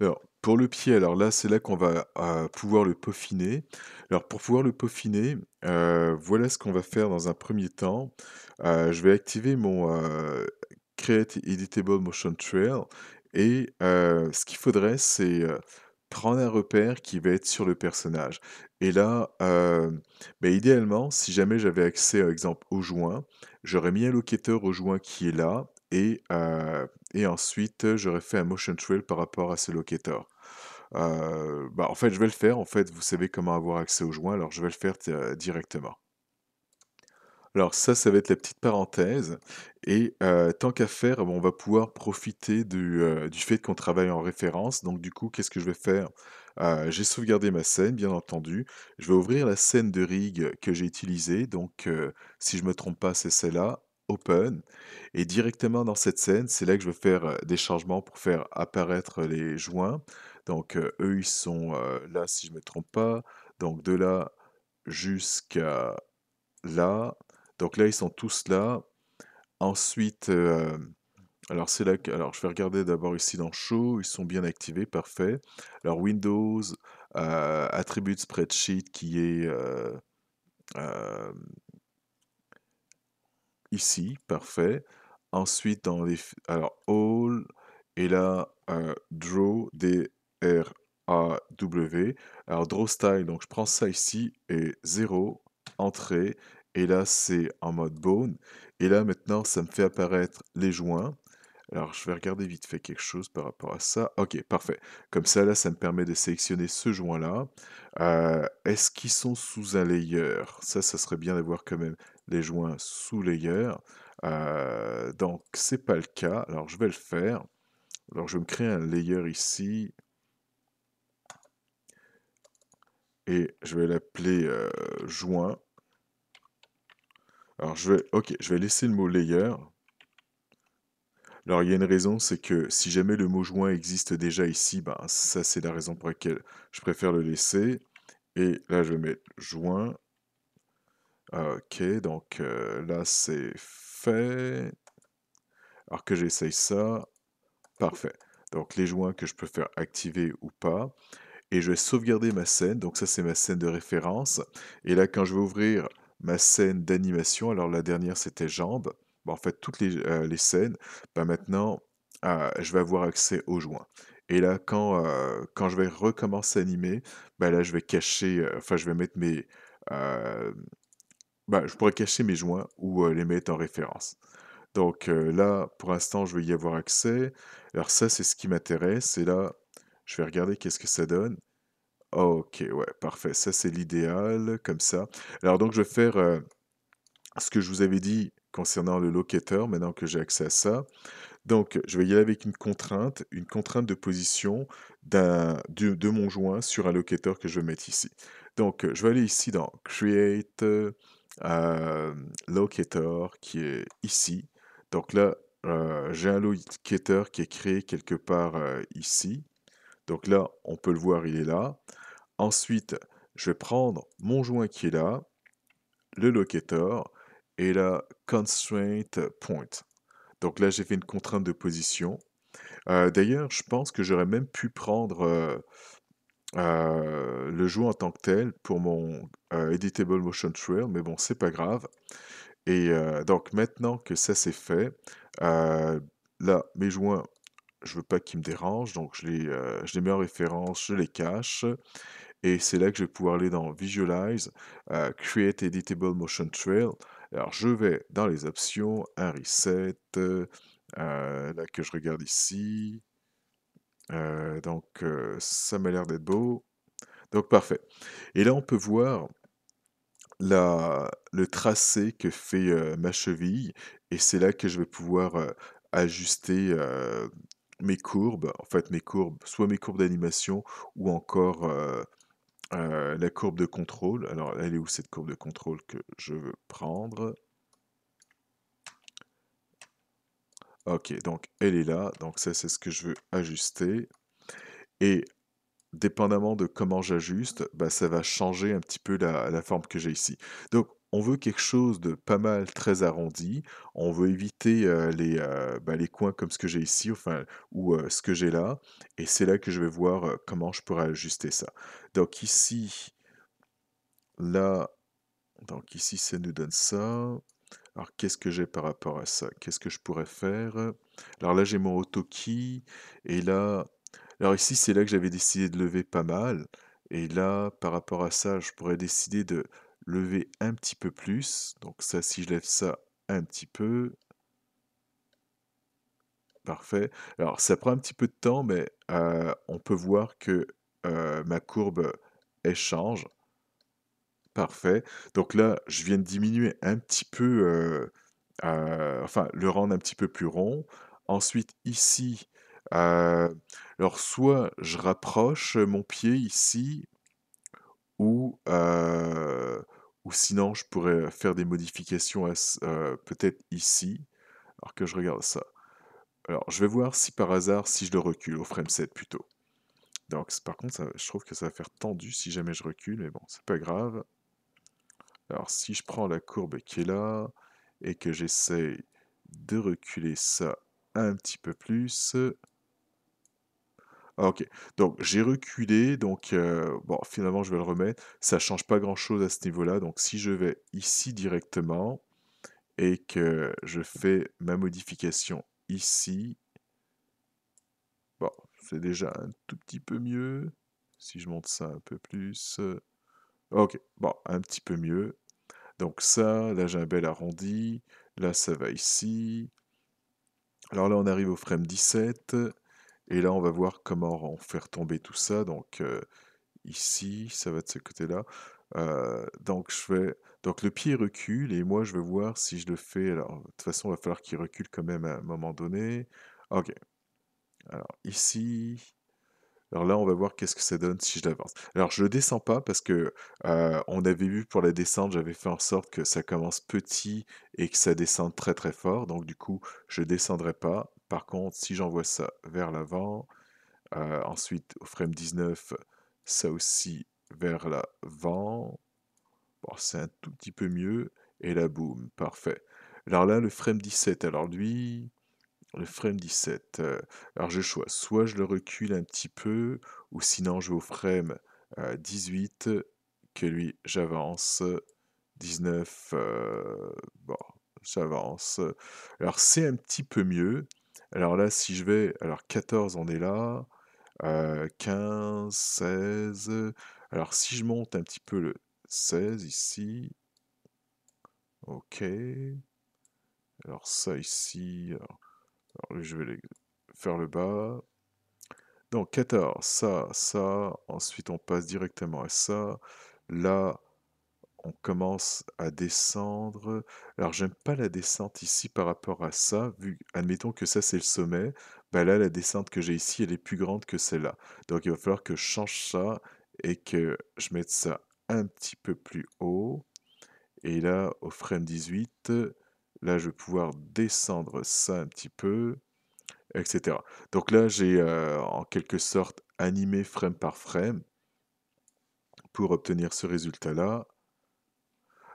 Alors, pour le pied, alors là, c'est là qu'on va euh, pouvoir le peaufiner. Alors, pour pouvoir le peaufiner, euh, voilà ce qu'on va faire dans un premier temps. Euh, je vais activer mon Create Editable Motion Trail. Et ce qu'il faudrait, c'est prendre un repère qui va être sur le personnage. Et là, ben, idéalement, si jamais j'avais accès, par exemple, au joint, j'aurais mis un locateur au joint qui est là. Et et ensuite, j'aurais fait un motion trail par rapport à ce locator. Bah, en fait, je vais le faire. En fait, vous savez comment avoir accès aux joints, alors je vais le faire euh, directement. Alors ça, ça va être la petite parenthèse. Et tant qu'à faire, on va pouvoir profiter du, du fait qu'on travaille en référence. Donc du coup, qu'est-ce que je vais faire J'ai sauvegardé ma scène, bien entendu. Je vais ouvrir la scène de rig que j'ai utilisée. Donc si je ne me trompe pas, c'est celle-là open. Et directement dans cette scène, c'est là que je vais faire des changements pour faire apparaître les joints. Donc eux, ils sont là, si je ne me trompe pas. Donc de là jusqu'à là. Donc là, ils sont tous là. Ensuite, alors c'est là que, alors je vais regarder d'abord ici dans Show, ils sont bien activés, parfait. Alors Windows, euh, Attribute Spreadsheet qui est ici, parfait. Ensuite, dans les... Alors, all, et là, euh, draw, D-R-A-W. Alors, draw style, donc je prends ça ici, et 0, entrée, et là, c'est en mode bone. Et là, maintenant, ça me fait apparaître les joints. Alors, je vais regarder vite fait quelque chose par rapport à ça. Ok, parfait. Comme ça, là, ça me permet de sélectionner ce joint-là. Euh, est-ce qu'ils sont sous un layer Ça, ça serait bien d'avoir quand même les joints sous l'ayer. Euh, donc, c'est pas le cas. Alors, je vais le faire. Alors, je me crée un layer ici. Et je vais l'appeler joint. Alors, je vais, ok, je vais laisser le mot layer. Alors, il y a une raison, c'est que si jamais le mot joint existe déjà ici, ben, ça, c'est la raison pour laquelle je préfère le laisser. Et là, je vais mettre joint. Ah, ok, donc euh, là c'est fait. Alors que j'essaye ça. Parfait. Donc les joints que je peux faire activer ou pas. Et je vais sauvegarder ma scène. Donc ça c'est ma scène de référence. Et là quand je vais ouvrir ma scène d'animation, alors la dernière c'était jambes. en fait toutes les, euh, scènes, bah, maintenant ah, je vais avoir accès aux joints. Et là quand, euh, quand je vais recommencer à animer, bah, là je vais cacher, enfin je vais mettre mes... Ben, je pourrais cacher mes joints ou euh, les mettre en référence. Donc euh, là, pour l'instant, je vais y avoir accès. Alors ça, c'est ce qui m'intéresse. Et là, je vais regarder qu'est-ce que ça donne. Ok, ouais, parfait. Ça, c'est l'idéal, comme ça. Alors donc, je vais faire euh, ce que je vous avais dit concernant le locateur, maintenant que j'ai accès à ça. Donc, je vais y aller avec une contrainte, une contrainte de position de, de, mon joint sur un locateur que je vais mettre ici. Donc, je vais aller ici dans « Create », euh, locator qui est ici. Donc là, euh, j'ai un locator qui est créé quelque part euh, ici. Donc là, on peut le voir, il est là. Ensuite, je vais prendre mon joint qui est là, le locator, et la constraint point. Donc là, j'ai fait une contrainte de position. D'ailleurs, je pense que j'aurais même pu prendre euh, le joint en tant que tel pour mon euh, Editable Motion Trail, mais bon, c'est pas grave. Et euh, donc maintenant que ça c'est fait, là, mes joints, je veux pas qu'ils me dérangent, donc je les, je les mets en référence, je les cache. Et c'est là que je vais pouvoir aller dans Visualize, Create Editable Motion Trail. Alors je vais dans les options, un reset, là que je regarde ici, euh, donc euh, ça m'a l'air d'être beau. Donc parfait. Et là on peut voir le tracé que fait euh, ma cheville et c'est là que je vais pouvoir ajuster mes courbes. En fait mes courbes, soit mes courbes d'animation ou encore la courbe de contrôle. Alors elle est où cette courbe de contrôle que je veux prendre Ok, donc elle est là. Donc ça, c'est ce que je veux ajuster. Et dépendamment de comment j'ajuste, bah, ça va changer un petit peu la, forme que j'ai ici. Donc on veut quelque chose de pas mal très arrondi. On veut éviter euh, euh, bah, les, coins comme ce que j'ai ici, ou euh, ce que j'ai là. Et c'est là que je vais voir comment je pourrais ajuster ça. Donc ici, là, donc ici, ça nous donne ça. Alors, qu'est-ce que j'ai par rapport à ça Qu'est-ce que je pourrais faire Alors là, j'ai mon auto-key. Et là, alors ici, c'est là que j'avais décidé de lever pas mal. Et là, par rapport à ça, je pourrais décider de lever un petit peu plus. Donc ça, si je lève ça un petit peu. Parfait. Alors, ça prend un petit peu de temps, mais euh, on peut voir que euh, ma courbe, échange. change. Parfait. Donc là, je viens de diminuer un petit peu, enfin, le rendre un petit peu plus rond. Ensuite, ici, alors soit je rapproche mon pied ici, ou, ou sinon je pourrais faire des modifications peut-être ici. Alors que je regarde ça. Alors, je vais voir si par hasard, si je le recule au frame 7 plutôt. Donc, par contre, je trouve que ça va faire tendu si jamais je recule, mais bon, c'est pas grave. Alors si je prends la courbe qui est là et que j'essaye de reculer ça un petit peu plus. Ah, ok, donc j'ai reculé, donc euh, bon, finalement je vais le remettre. Ça change pas grand chose à ce niveau-là. Donc si je vais ici directement et que je fais ma modification ici, bon, c'est déjà un tout petit peu mieux. Si je monte ça un peu plus. Ok, bon, un petit peu mieux. Donc ça, la bel arrondie, là ça va ici. Alors là on arrive au frame 17, et là on va voir comment on faire tomber tout ça. Donc euh, ici, ça va de ce côté-là. Euh, donc je vais... Donc le pied recule, et moi je vais voir si je le fais. Alors de toute façon il va falloir qu'il recule quand même à un moment donné. Ok. Alors ici, alors là, on va voir qu'est-ce que ça donne si je l'avance. Alors je le descends pas parce que on avait vu pour la descente, j'avais fait en sorte que ça commence petit et que ça descende très très fort. Donc du coup, je descendrai pas. Par contre, si j'envoie ça vers l'avant, ensuite au frame 19, ça aussi vers l'avant. Bon, c'est un tout petit peu mieux. Et là, boum, parfait. Alors là, le frame 17, alors lui, le frame 17. alors je choisis, soit je le recule un petit peu, ou sinon je vais au frame 18, que lui j'avance, 19, bon, j'avance. Alors c'est un petit peu mieux. Alors là, si je vais, alors 14, on est là, 15, 16. Alors si je monte un petit peu le 16 ici, ok. Alors ça ici, je vais faire le bas. Donc 14, ça, ça. Ensuite, on passe directement à ça. Là, on commence à descendre. Alors, j'aime pas la descente ici par rapport à ça. Vu, admettons que ça, c'est le sommet. Bah là, la descente que j'ai ici, elle est plus grande que celle-là. Donc, il va falloir que je change ça et que je mette ça un petit peu plus haut. Et là, au frame 18, Là, je vais pouvoir descendre ça un petit peu, etc. Donc là, j'ai euh, en quelque sorte animé frame par frame pour obtenir ce résultat-là.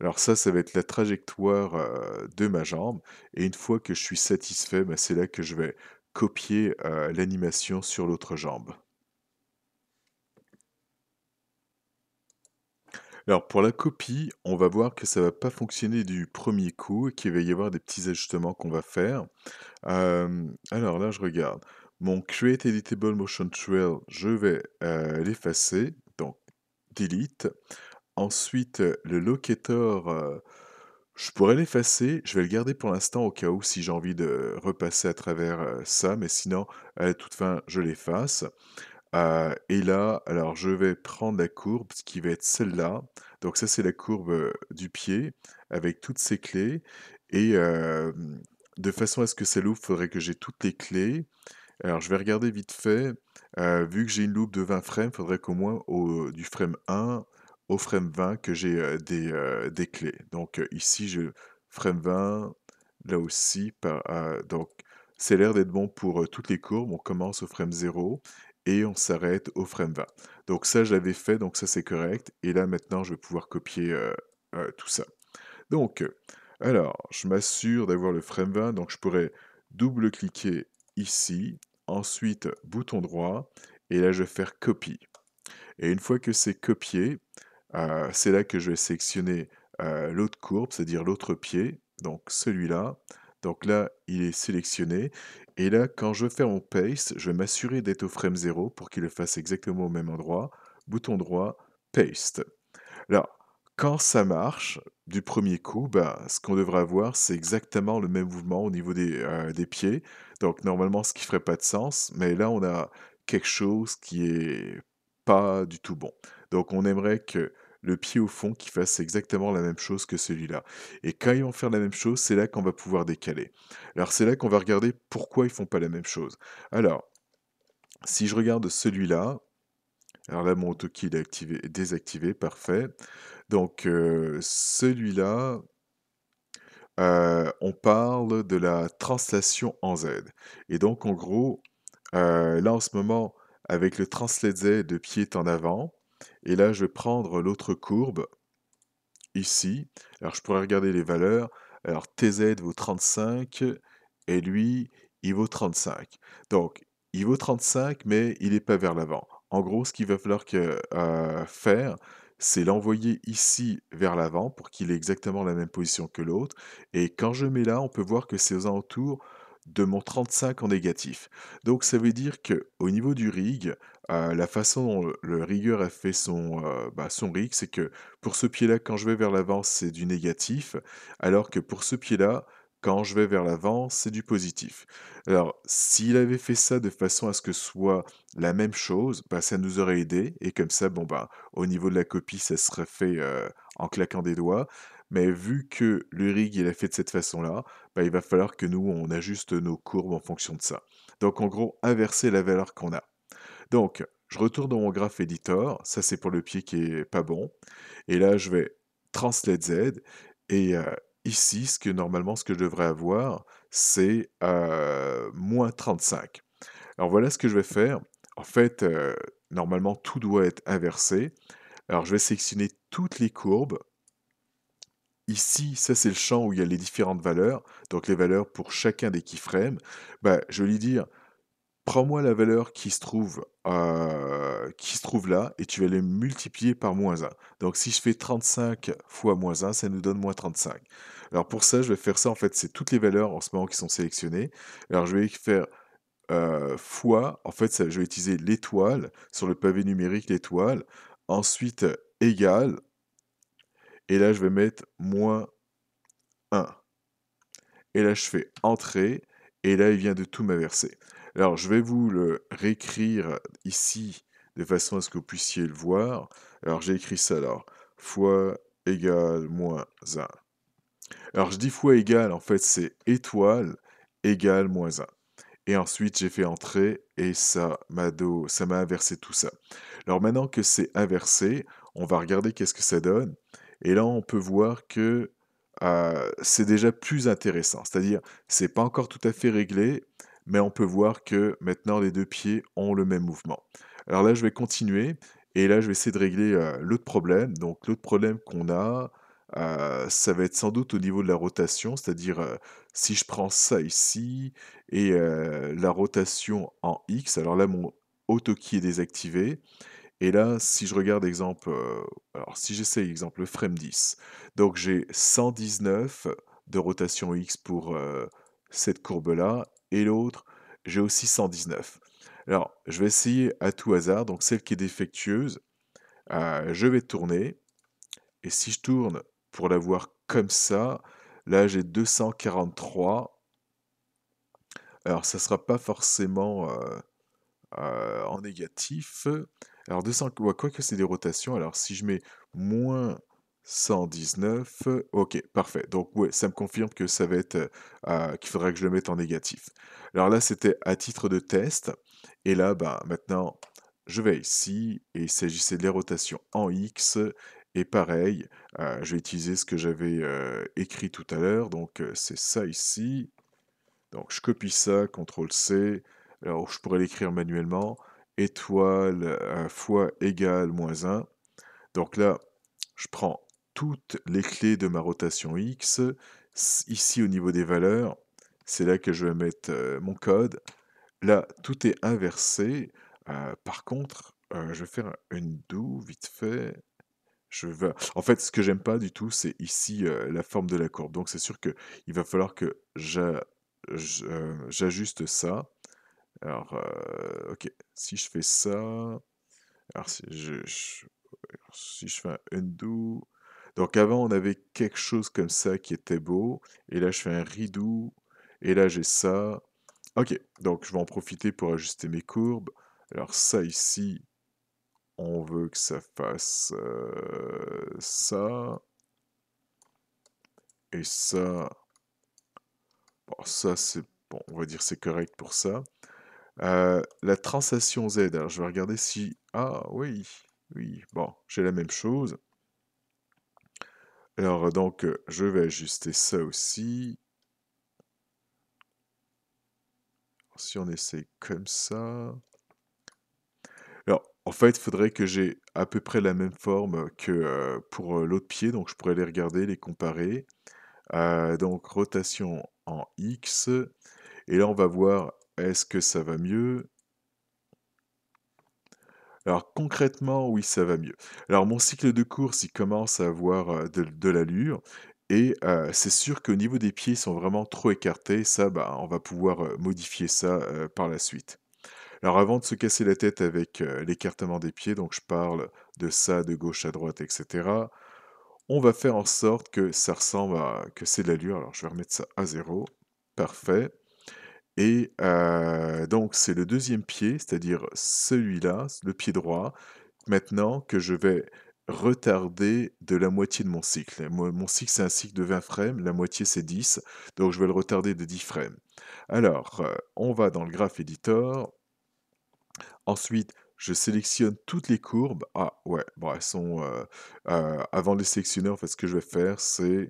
Alors ça, ça va être la trajectoire euh, de ma jambe. Et une fois que je suis satisfait, ben, c'est là que je vais copier euh, l'animation sur l'autre jambe. Alors pour la copie, on va voir que ça ne va pas fonctionner du premier coup et qu'il va y avoir des petits ajustements qu'on va faire. alors là, je regarde. Mon Create Editable Motion Trail, je vais l'effacer. Donc, delete. Ensuite, le locator, je pourrais l'effacer. Je vais le garder pour l'instant au cas où si j'ai envie de repasser à travers ça. Mais sinon, à la toute fin, je l'efface. Euh, et là, alors je vais prendre la courbe qui va être celle-là. Donc ça, c'est la courbe euh, du pied avec toutes ses clés. Et de façon à ce que ça loupe, il faudrait que j'ai toutes les clés. Alors je vais regarder vite fait. Euh, vu que j'ai une loupe de 20 frames, il faudrait qu'au moins du frame 1 au frame 20 que j'ai des, clés. Donc ici, je frame 20, là aussi. donc c'est l'air d'être bon pour toutes les courbes. On commence au frame 0 et on s'arrête au frame 20. Donc ça, je l'avais fait, donc ça c'est correct. Et là, maintenant, je vais pouvoir copier euh, euh, tout ça. Donc, alors, je m'assure d'avoir le frame 20, donc je pourrais double-cliquer ici, ensuite bouton droit, et là je vais faire copie. Et une fois que c'est copié, euh, c'est là que je vais sélectionner l'autre courbe, c'est-à-dire l'autre pied, donc celui-là, donc là, il est sélectionné. Et là, quand je fais mon paste, je vais m'assurer d'être au frame 0 pour qu'il le fasse exactement au même endroit. Bouton droit, paste. Alors, quand ça marche, du premier coup, ben, ce qu'on devrait avoir, c'est exactement le même mouvement au niveau des, euh, des pieds. Donc normalement, ce qui ferait pas de sens, mais là, on a quelque chose qui est pas du tout bon. Donc on aimerait que le pied au fond qui fasse exactement la même chose que celui-là. Et quand ils vont faire la même chose, c'est là qu'on va pouvoir décaler. Alors c'est là qu'on va regarder pourquoi ils font pas la même chose. Alors, si je regarde celui-là, alors là mon qui est activé, désactivé, parfait. Donc euh, celui-là, euh, on parle de la translation en Z. Et donc en gros, euh, là en ce moment, avec le translate Z, de pied est en avant. Et là, je vais prendre l'autre courbe ici. Alors, je pourrais regarder les valeurs. Alors, TZ vaut 35 et lui, il vaut 35. Donc, il vaut 35, mais il n'est pas vers l'avant. En gros, ce qu'il va falloir que, euh, faire, c'est l'envoyer ici vers l'avant pour qu'il ait exactement la même position que l'autre. Et quand je mets là, on peut voir que c'est aux alentours de mon 35 en négatif. Donc ça veut dire que au niveau du rig, euh, la façon dont le rigueur a fait son, euh, bah, son rig, c'est que pour ce pied-là, quand je vais vers l'avant, c'est du négatif, alors que pour ce pied-là, quand je vais vers l'avant, c'est du positif. Alors, s'il avait fait ça de façon à ce que soit la même chose, bah, ça nous aurait aidé. Et comme ça, bon, bah, au niveau de la copie, ça serait fait euh, en claquant des doigts. Mais vu que le rig il est fait de cette façon-là, bah, il va falloir que nous, on ajuste nos courbes en fonction de ça. Donc en gros, inverser la valeur qu'on a. Donc, je retourne dans mon graph editor, ça c'est pour le pied qui n'est pas bon, et là je vais translate Z, et euh, ici, ce que normalement, ce que je devrais avoir, c'est euh, moins 35. Alors voilà ce que je vais faire. En fait, euh, normalement, tout doit être inversé. Alors je vais sélectionner toutes les courbes, ici, ça c'est le champ où il y a les différentes valeurs, donc les valeurs pour chacun des keyframes, bah, je vais lui dire, prends-moi la valeur qui se, trouve, euh, qui se trouve là et tu vas les multiplier par moins 1. Donc si je fais 35 fois moins 1, ça nous donne moins 35. Alors pour ça, je vais faire ça, en fait, c'est toutes les valeurs en ce moment qui sont sélectionnées. Alors je vais faire... Euh, fois, en fait, je vais utiliser l'étoile sur le pavé numérique, l'étoile, ensuite égal, et là, je vais mettre moins 1. Et là, je fais entrer. Et là, il vient de tout m'inverser. Alors, je vais vous le réécrire ici de façon à ce que vous puissiez le voir. Alors, j'ai écrit ça. Alors, fois égale moins 1. Alors, je dis fois égale, en fait, c'est étoile égale moins 1. Et ensuite, j'ai fait entrer et ça m'a inversé tout ça. Alors, maintenant que c'est inversé, on va regarder qu'est-ce que ça donne. Et là, on peut voir que c'est déjà plus intéressant. C'est-à-dire, ce n'est pas encore tout à fait réglé, mais on peut voir que maintenant les deux pieds ont le même mouvement. Alors là, je vais continuer et là, je vais essayer de régler l'autre problème. Donc, l'autre problème qu'on a, ça va être sans doute au niveau de la rotation, c'est-à-dire si je prends ça ici et la rotation en X, alors là, mon auto est désactivé. Et là, si je regarde exemple, euh, alors si j'essaye exemple le frame 10, donc j'ai 119 de rotation X pour euh, cette courbe-là, et l'autre, j'ai aussi 119. Alors, je vais essayer à tout hasard, donc celle qui est défectueuse, euh, je vais tourner, et si je tourne pour la voir comme ça, là j'ai 243. Alors, ça ne sera pas forcément euh, en négatif. Alors 200, quoi que c'est des rotations. Alors si je mets moins 119, ok, parfait. Donc ça me confirme que ça va être euh, euh, qu'il faudrait que je le mette en négatif. Alors là, c'était à titre de test. Et là, ben, maintenant, je vais ici et il s'agissait des rotations en X. Et pareil, je vais utiliser ce que j'avais écrit tout à l'heure. Donc c'est ça ici. Donc je copie ça, CTRL C, alors, je pourrais l'écrire manuellement. Étoile euh, fois égale moins 1. Donc là, je prends toutes les clés de ma rotation X. Ici, au niveau des valeurs, c'est là que je vais mettre euh, mon code. Là, tout est inversé. Euh, par contre, je vais faire une do vite fait. Je En fait, ce que j'aime pas du tout, c'est ici la forme de la courbe. Donc, c'est sûr qu'il va falloir que j'ajuste ça. Alors, euh, ok, si je fais ça, alors si je, fais un undo, donc avant on avait quelque chose comme ça qui était beau, et là je fais un redo, et là j'ai ça. Ok, donc je vais en profiter pour ajuster mes courbes. Alors ça ici, on veut que ça fasse euh, ça, et ça, bon ça c'est, bon on va dire c'est correct pour ça. Euh, la translation Z, alors je vais regarder si... Ah oui, oui, bon, j'ai la même chose. Alors euh, donc, euh, je vais ajuster ça aussi. Si on essaie comme ça... Alors, en fait, il faudrait que j'ai à peu près la même forme que pour l'autre pied, donc je pourrais les regarder, les comparer. donc, rotation en X. Et là, on va voir est-ce que ça va mieux alors concrètement, oui, ça va mieux. Alors mon cycle de course, il commence à avoir euh, de, l'allure et euh, c'est sûr qu'au niveau des pieds, ils sont vraiment trop écartés. Ça, bah, on va pouvoir euh, modifier ça par la suite. Alors avant de se casser la tête avec l'écartement des pieds, donc je parle de ça de gauche à droite, etc. On va faire en sorte que ça ressemble à que c'est de l'allure. Alors je vais remettre ça à zéro. Parfait. Et donc, c'est le deuxième pied, c'est-à-dire celui-là, le pied droit, maintenant que je vais retarder de la moitié de mon cycle. Mon, cycle, c'est un cycle de 20 frames, la moitié, c'est 10, donc je vais le retarder de 10 frames. Alors, on va dans le graph editor. Ensuite, je sélectionne toutes les courbes. Ah ouais, bon, elles sont... avant de les sélectionner, en fait, ce que je vais faire, c'est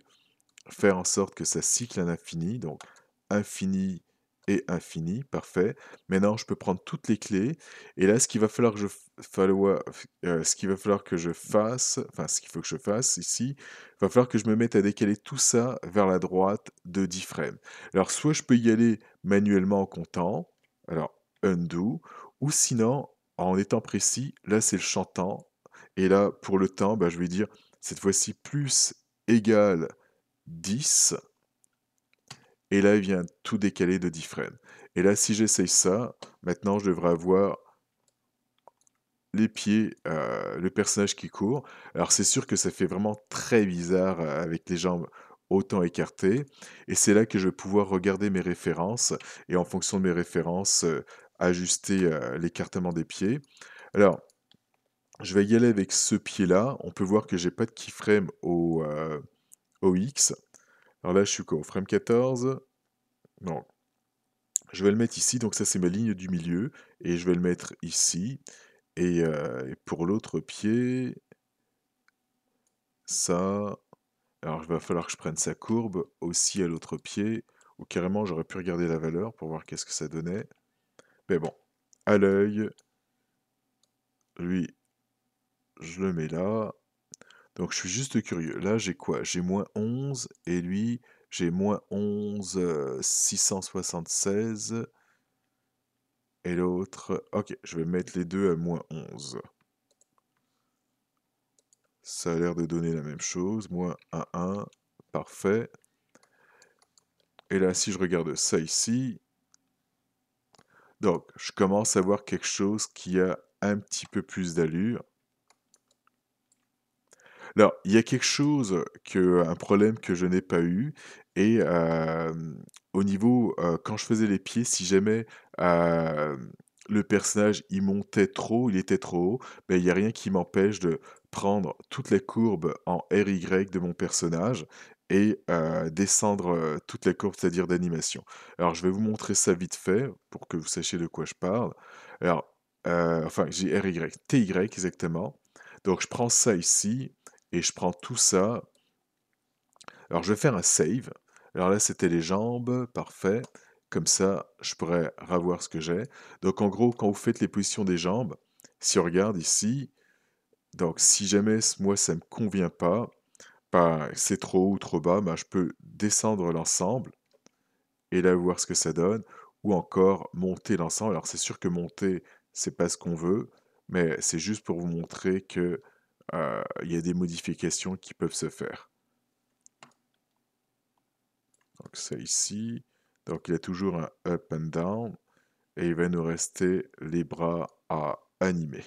faire en sorte que ça cycle à l'infini. Donc, infini et infini, parfait. Maintenant, je peux prendre toutes les clés. Et là, ce qu'il va falloir que je, falloir, euh, ce qu'il va falloir que je fasse, enfin, ce qu'il faut que je fasse ici, va falloir que je me mette à décaler tout ça vers la droite de 10 frames. Alors, soit je peux y aller manuellement en comptant, alors undo, ou sinon, en étant précis, là, c'est le chantant. Et là, pour le temps, bah, je vais dire cette fois-ci plus égale 10 et là, il vient tout décaler de 10 frames. Et là, si j'essaye ça, maintenant, je devrais avoir les pieds, euh, le personnage qui court. Alors, c'est sûr que ça fait vraiment très bizarre euh, avec les jambes autant écartées. Et c'est là que je vais pouvoir regarder mes références et en fonction de mes références, euh, ajuster l'écartement des pieds. Alors, je vais y aller avec ce pied-là. On peut voir que je n'ai pas de keyframe au, au X. Alors là, je suis quoi frame 14 Non. Je vais le mettre ici, donc ça c'est ma ligne du milieu, et je vais le mettre ici. Et, euh, et pour l'autre pied, ça... Alors il va falloir que je prenne sa courbe aussi à l'autre pied, ou carrément j'aurais pu regarder la valeur pour voir qu'est-ce que ça donnait. Mais bon, à l'œil, lui, je le mets là, donc je suis juste curieux. Là, j'ai quoi J'ai moins 11 et lui, j'ai moins 11 676. Euh, et l'autre... Ok, je vais mettre les deux à moins 11. Ça a l'air de donner la même chose. Moins 1, 1. Parfait. Et là, si je regarde ça ici... Donc, je commence à voir quelque chose qui a un petit peu plus d'allure. Alors, il y a quelque chose que un problème que je n'ai pas eu et au niveau, quand je faisais les pieds, si jamais, le personnage, il montait trop, il était trop haut, ben, il n'y a rien qui m'empêche de prendre toutes les courbes en RY de mon personnage et descendre, toutes les courbes, c'est-à-dire d'animation. Alors je vais vous montrer ça vite fait pour que vous sachiez de quoi je parle. Alors, enfin, j'ai RY, TY exactement. Donc je prends ça ici et je prends tout ça. Alors, je vais faire un save. Alors là, c'était les jambes. Parfait. Comme ça, je pourrais revoir ce que j'ai. Donc, en gros, quand vous faites les positions des jambes, si on regarde ici, donc si jamais moi, ça ne me convient pas, bah, c'est trop haut ou trop bas, bah, je peux descendre l'ensemble et là voir ce que ça donne, ou encore monter l'ensemble. Alors c'est sûr que monter, c'est pas ce qu'on veut, mais c'est juste pour vous montrer que euh, il y a des modifications qui peuvent se faire. Donc ça ici. Donc il y a toujours un up and down. Et il va nous rester les bras à animer.